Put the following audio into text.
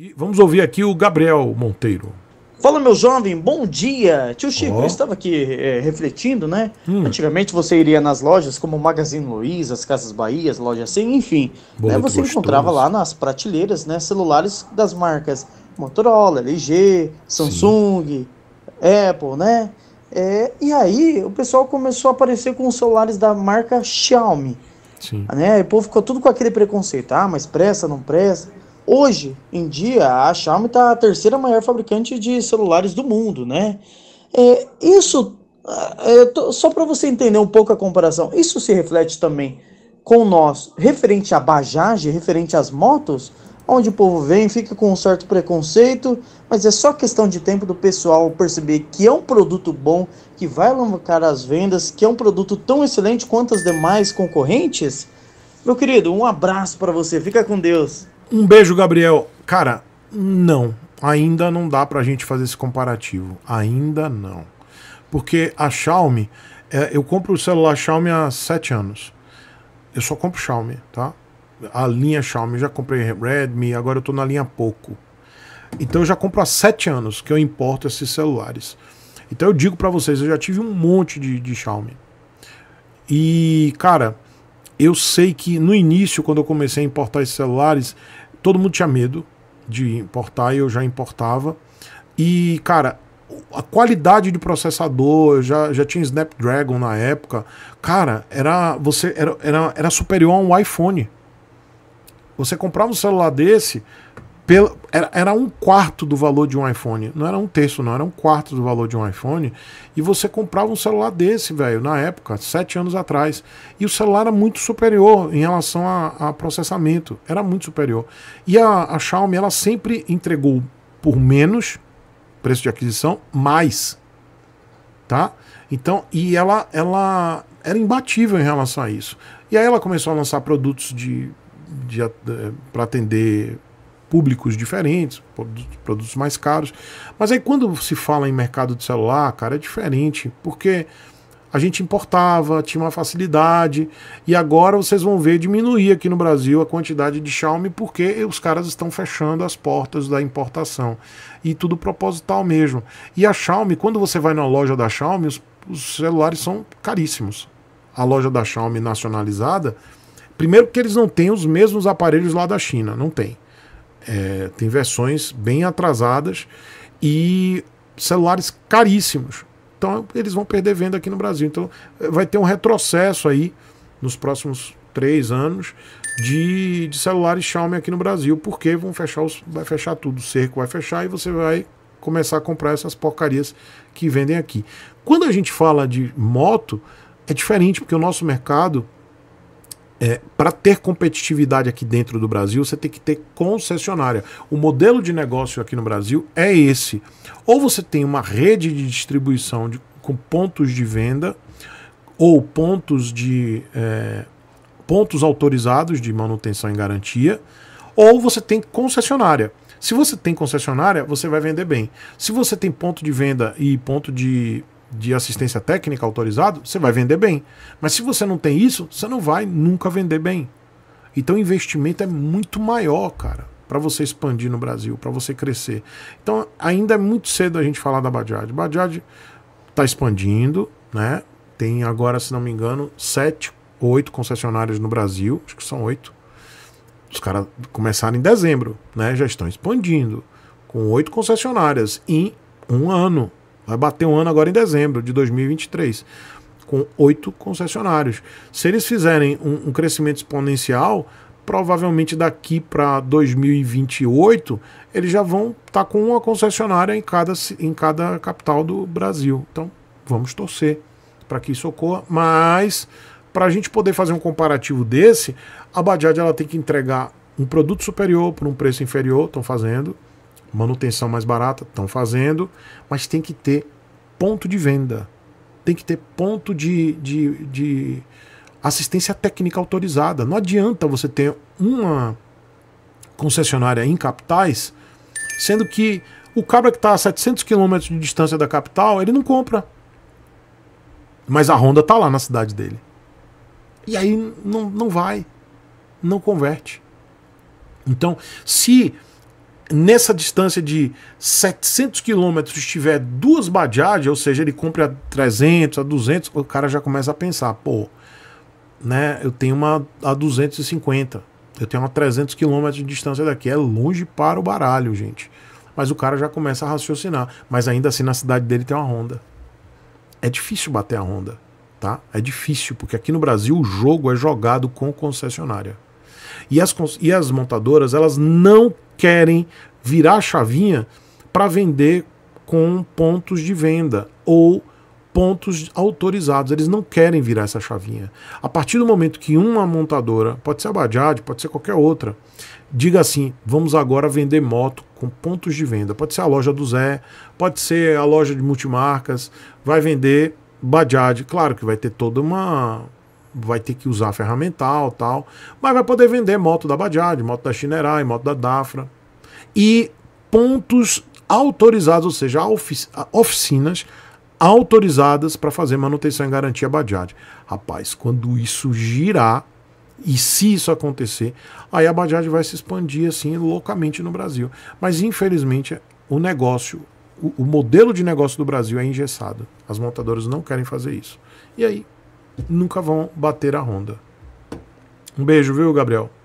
E vamos ouvir aqui o Gabriel Monteiro. Fala, meu jovem, bom dia. Tio Chico, oh. eu estava aqui é, refletindo, né? Hum. Antigamente você iria nas lojas como Magazine Luiza, as Casas Bahia, as lojas assim, enfim. né? Você encontrava lá nas prateleiras, né? Celulares das marcas Motorola, LG, Samsung, Sim. Apple, né? É, e aí o pessoal começou a aparecer com os celulares da marca Xiaomi. Sim. Né? E o povo ficou tudo com aquele preconceito. Ah, mas presta, não presta. Hoje em dia, a Xiaomi está a terceira maior fabricante de celulares do mundo, né? É, isso, é, tô, só para você entender um pouco a comparação, isso se reflete também com nós, referente à Bajaj, referente às motos, onde o povo vem, fica com um certo preconceito, mas é só questão de tempo do pessoal perceber que é um produto bom, que vai alavancar as vendas, que é um produto tão excelente quanto as demais concorrentes. Meu querido, um abraço para você, fica com Deus. Um beijo, Gabriel. Cara, não. Ainda não dá pra gente fazer esse comparativo. Ainda não. Porque a Xiaomi, é, eu compro o celular Xiaomi há sete anos. Eu só compro Xiaomi, tá? A linha Xiaomi, eu já comprei Redmi, agora eu tô na linha Poco. Então eu já compro há sete anos que eu importo esses celulares. Então eu digo para vocês, eu já tive um monte de, de Xiaomi. E, cara, eu sei que no início, quando eu comecei a importar esses celulares, todo mundo tinha medo de importar e eu já importava. E, cara, a qualidade de processador, eu já, já tinha Snapdragon na época. Cara, era você era, era, era superior a um iPhone. Você comprava um celular desse, pelo, era, era um quarto do valor de um iPhone. Não era um terço, não. Era um quarto do valor de um iPhone. E você comprava um celular desse, velho, na época, sete anos atrás. E o celular era muito superior em relação a, a processamento. Era muito superior. E a, a Xiaomi, ela sempre entregou por menos preço de aquisição, mais. Tá? Então, e ela, ela era imbatível em relação a isso. E aí ela começou a lançar produtos de, de, de eh, para atender públicos diferentes, produtos mais caros. Mas aí quando se fala em mercado de celular, cara, é diferente, porque a gente importava, tinha uma facilidade, e agora vocês vão ver diminuir aqui no Brasil a quantidade de Xiaomi porque os caras estão fechando as portas da importação. E tudo proposital mesmo. E a Xiaomi, quando você vai na loja da Xiaomi, os, os celulares são caríssimos. A loja da Xiaomi nacionalizada, primeiro porque eles não têm os mesmos aparelhos lá da China, não tem. É, tem versões bem atrasadas e celulares caríssimos. Então eles vão perder venda aqui no Brasil. Então vai ter um retrocesso aí nos próximos três anos de, de celulares Xiaomi aqui no Brasil, porque vão fechar os, vai fechar tudo, o cerco vai fechar e você vai começar a comprar essas porcarias que vendem aqui. Quando a gente fala de moto, é diferente, porque o nosso mercado é, para ter competitividade aqui dentro do Brasil, você tem que ter concessionária. O modelo de negócio aqui no Brasil é esse. Ou você tem uma rede de distribuição de, com pontos de venda ou pontos de é, pontos autorizados de manutenção e garantia, ou você tem concessionária. Se você tem concessionária, você vai vender bem. Se você tem ponto de venda e ponto de de assistência técnica autorizado, você vai vender bem. Mas se você não tem isso, você não vai nunca vender bem. Então o investimento é muito maior, cara, para você expandir no Brasil, para você crescer. Então ainda é muito cedo a gente falar da Bajaj. Bajaj está expandindo, né? Tem agora, se não me engano, sete ou oito concessionárias no Brasil, acho que são oito. Os caras começaram em dezembro, né? Já estão expandindo com oito concessionárias em um ano. Vai bater um ano agora em dezembro de 2023, com oito concessionários. Se eles fizerem um, um crescimento exponencial, provavelmente daqui para 2028 eles já vão estar tá com uma concessionária em cada, em cada capital do Brasil. Então vamos torcer para que isso ocorra, mas para a gente poder fazer um comparativo desse, a Bajaj ela tem que entregar um produto superior por um preço inferior, estão fazendo, manutenção mais barata, estão fazendo, mas tem que ter ponto de venda, tem que ter ponto de, de, de assistência técnica autorizada. Não adianta você ter uma concessionária em capitais, sendo que o cabra que está a 700 km de distância da capital, ele não compra. Mas a Honda está lá na cidade dele. E aí não, não vai, não converte. Então, se nessa distância de 700 quilômetros tiver duas Bajaj, ou seja, ele compra a 300, a 200, o cara já começa a pensar, pô, né, eu tenho uma a 250, eu tenho uma 300 quilômetros de distância daqui, é longe para o baralho, gente. Mas o cara já começa a raciocinar, mas ainda assim na cidade dele tem uma Honda. É difícil bater a Honda, tá? É difícil, porque aqui no Brasil o jogo é jogado com concessionária. E as, e as montadoras, elas não querem virar a chavinha para vender com pontos de venda ou pontos autorizados. Eles não querem virar essa chavinha. A partir do momento que uma montadora, pode ser a Bajaj, pode ser qualquer outra, diga assim: vamos agora vender moto com pontos de venda. Pode ser a loja do Zé, pode ser a loja de multimarcas, vai vender Bajaj. Claro que vai ter toda uma vai ter que usar ferramental tal, mas vai poder vender moto da Bajaj, moto da Shinerai, moto da Dafra e pontos autorizados, ou seja, oficinas autorizadas para fazer manutenção e garantia Bajaj. Rapaz, quando isso girar e se isso acontecer, aí a Bajaj vai se expandir assim loucamente no Brasil. Mas infelizmente o negócio, o, o modelo de negócio do Brasil é engessado. As montadoras não querem fazer isso. E aí, nunca vão bater a Honda. Um beijo, viu, Gabriel?